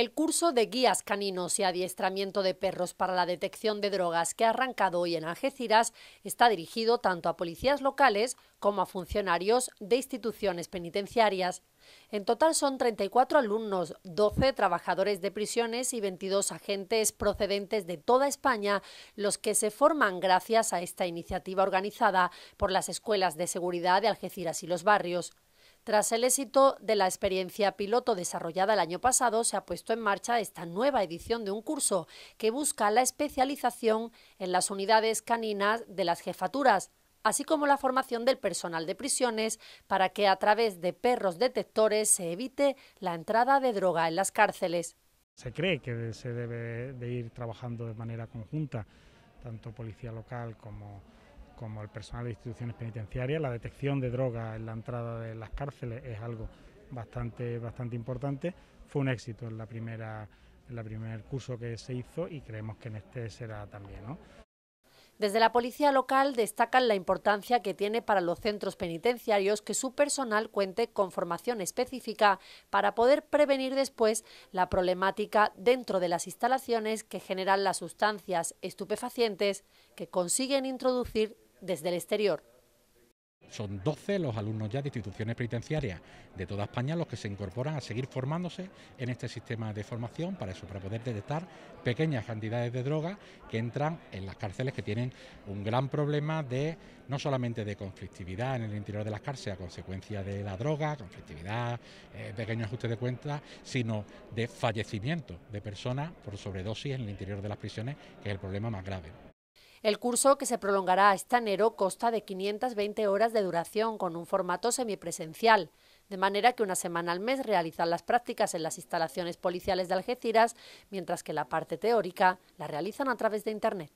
El curso de guías caninos y adiestramiento de perros para la detección de drogas que ha arrancado hoy en Algeciras está dirigido tanto a policías locales como a funcionarios de instituciones penitenciarias. En total son 34 alumnos, 12 trabajadores de prisiones y 22 agentes procedentes de toda España los que se forman gracias a esta iniciativa organizada por las Escuelas de Seguridad de Algeciras y los Barrios. Tras el éxito de la experiencia piloto desarrollada el año pasado, se ha puesto en marcha esta nueva edición de un curso que busca la especialización en las unidades caninas de las jefaturas, así como la formación del personal de prisiones para que a través de perros detectores se evite la entrada de droga en las cárceles. Se cree que se debe de ir trabajando de manera conjunta, tanto policía local como como el personal de instituciones penitenciarias. La detección de drogas en la entrada de las cárceles es algo bastante, bastante importante. Fue un éxito en la el primer curso que se hizo y creemos que en este será también. Desde la policía local destacan la importancia que tiene para los centros penitenciarios que su personal cuente con formación específica para poder prevenir después la problemática dentro de las instalaciones que generan las sustancias estupefacientes que consiguen introducir desde el exterior. Son 12 los alumnos ya de instituciones penitenciarias de toda España los que se incorporan a seguir formándose en este sistema de formación para eso, para poder detectar pequeñas cantidades de drogas que entran en las cárceles que tienen un gran problema de no solamente de conflictividad en el interior de las cárceles a consecuencia de la droga, conflictividad, eh, pequeños ajustes de cuentas, sino de fallecimiento de personas por sobredosis en el interior de las prisiones, que es el problema más grave. El curso, que se prolongará hasta este enero, consta de 520 horas de duración con un formato semipresencial, de manera que una semana al mes realizan las prácticas en las instalaciones policiales de Algeciras, mientras que la parte teórica la realizan a través de Internet.